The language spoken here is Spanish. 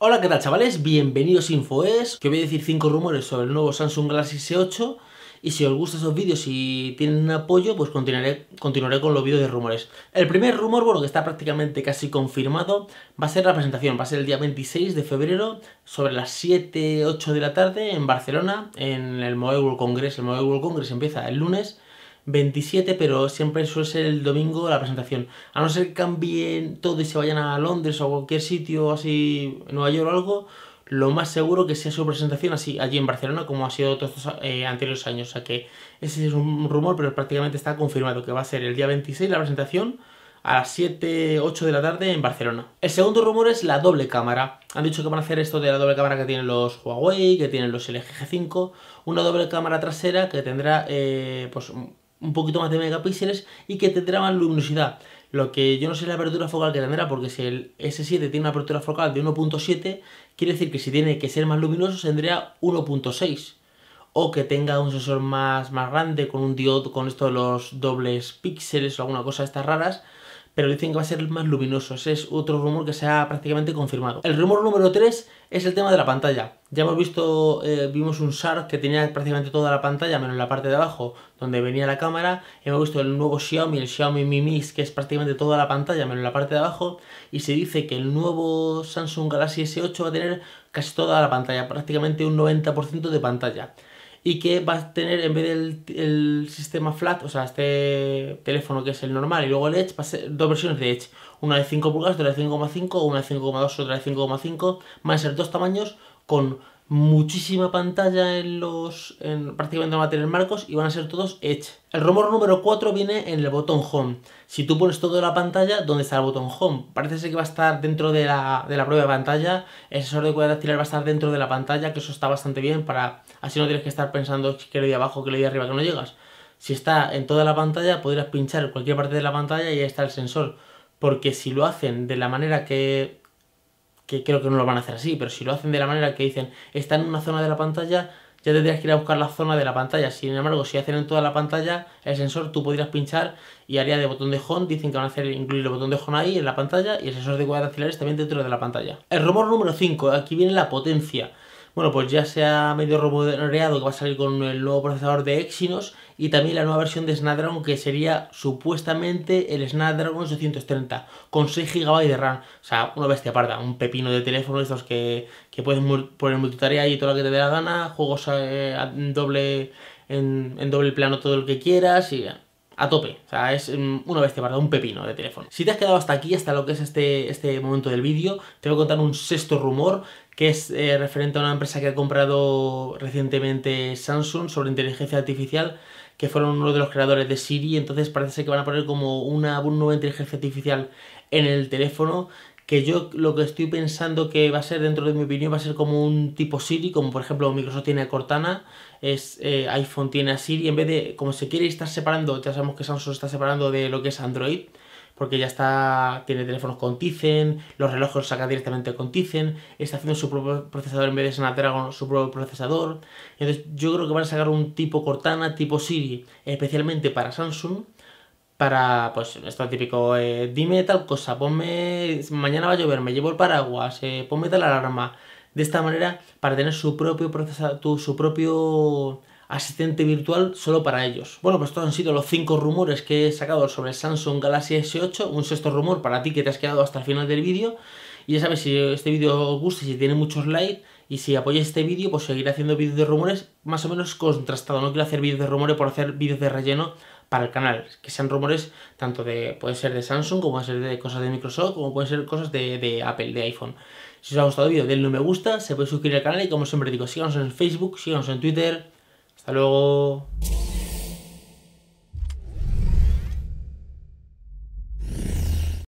Hola, ¿qué tal chavales? Bienvenidos a InfoES. Que voy a decir 5 rumores sobre el nuevo Samsung Galaxy S8. Y si os gustan esos vídeos y tienen apoyo, pues continuaré, continuaré con los vídeos de rumores. El primer rumor, bueno, que está prácticamente casi confirmado, va a ser la presentación. Va a ser el día 26 de febrero, sobre las 7, 8 de la tarde, en Barcelona, en el Mobile World Congress. El Mobile World Congress empieza el lunes 27, pero siempre suele ser el domingo la presentación. A no ser que cambien todo y se vayan a Londres o a cualquier sitio así, Nueva York o algo, lo más seguro que sea su presentación así allí en Barcelona como ha sido todos estos eh, anteriores años. O sea que ese es un rumor, pero prácticamente está confirmado que va a ser el día 26 la presentación a las 7, 8 de la tarde en Barcelona. El segundo rumor es la doble cámara. Han dicho que van a hacer esto de la doble cámara que tienen los Huawei, que tienen los LG G5, una doble cámara trasera que tendrá eh, pues, un poquito más de megapíxeles y que tendrá más luminosidad. Lo que yo no sé la apertura focal que tendrá, porque si el S7 tiene una apertura focal de 1.7, quiere decir que si tiene que ser más luminoso tendría 1.6. O que tenga un sensor más, más grande con un diodo, con esto de los dobles píxeles o alguna cosa de estas raras. Pero dicen que va a ser más luminoso. Ese es otro rumor que se ha prácticamente confirmado. El rumor número 3 es el tema de la pantalla. Ya hemos visto, eh, vimos un SAR que tenía prácticamente toda la pantalla, menos la parte de abajo donde venía la cámara. Hemos visto el nuevo Xiaomi, el Xiaomi Mi Mix, que es prácticamente toda la pantalla, menos la parte de abajo. Y se dice que el nuevo Samsung Galaxy S8 va a tener casi toda la pantalla, prácticamente un 90% de pantalla. Y que va a tener, en vez del el sistema flat, o sea, este teléfono que es el normal y luego el Edge, va a ser dos versiones de Edge. Una de 5 pulgadas, otra de 5,5, una de 5,2, otra de 5,5. Van a ser dos tamaños con muchísima pantalla en los. En, prácticamente no va a tener marcos y van a ser todos Edge. El rumor número 4 viene en el botón Home. Si tú pones toda la pantalla, ¿dónde está el botón Home? Parece ser que va a estar dentro de la, de la propia pantalla. El sensor de cuerda va a estar dentro de la pantalla, que eso está bastante bien para. Así no tienes que estar pensando que le di abajo, que le de arriba, que no llegas. Si está en toda la pantalla, podrías pinchar cualquier parte de la pantalla y ahí está el sensor. Porque si lo hacen de la manera que que creo que no lo van a hacer así, pero si lo hacen de la manera que dicen, está en una zona de la pantalla, ya tendrías que ir a buscar la zona de la pantalla. Sin embargo, si hacen en toda la pantalla, el sensor tú podrías pinchar y haría de botón de home. Dicen que van a hacer incluir el botón de home ahí en la pantalla y el sensor de cuadras también dentro de la pantalla. El rumor número 5, aquí viene la potencia. Bueno, pues ya se ha medio rumoreado que va a salir con el nuevo procesador de Exynos y también la nueva versión de Snapdragon que sería supuestamente el Snapdragon 830 con 6 GB de RAM. O sea, una bestia parda, un pepino de teléfono estos que, que puedes poner multitarea y todo lo que te dé la gana, juegos eh, doble, en, en doble plano todo lo que quieras y a tope. O sea, es mm, una bestia, ¿verdad? Un pepino de teléfono. Si te has quedado hasta aquí, hasta lo que es este, este momento del vídeo, te voy a contar un sexto rumor que es eh, referente a una empresa que ha comprado recientemente Samsung sobre inteligencia artificial que fueron uno de los creadores de Siri, entonces parece que van a poner como una, una nueva inteligencia artificial en el teléfono que yo lo que estoy pensando que va a ser dentro de mi opinión va a ser como un tipo Siri, como por ejemplo Microsoft tiene Cortana, es, eh, iPhone tiene a Siri, en vez de, como se quiere estar separando, ya sabemos que Samsung está separando de lo que es Android, porque ya está, tiene teléfonos con Tizen, los relojes los saca directamente con Tizen, está haciendo su propio procesador en vez de Snapdragon, su propio procesador. Entonces yo creo que van a sacar un tipo Cortana, tipo Siri, especialmente para Samsung, para, pues, esto típico, eh, dime tal cosa, ponme, mañana va a llover, me llevo el paraguas, eh, ponme tal alarma. De esta manera, para tener su propio su propio asistente virtual solo para ellos. Bueno, pues estos han sido los cinco rumores que he sacado sobre el Samsung Galaxy S8, un sexto rumor para ti que te has quedado hasta el final del vídeo. Y ya sabes, si este vídeo os gusta, si tiene muchos likes y si apoyáis este vídeo, pues seguiré haciendo vídeos de rumores más o menos contrastados. No quiero hacer vídeos de rumores por hacer vídeos de relleno para el canal, que sean rumores tanto de, puede ser de Samsung, como puede ser de cosas de Microsoft, como pueden ser cosas de, Apple, de iPhone. Si os ha gustado el vídeo, denle un me gusta, se puede suscribir al canal y como siempre digo, síganos en Facebook, síganos en Twitter. Hasta luego.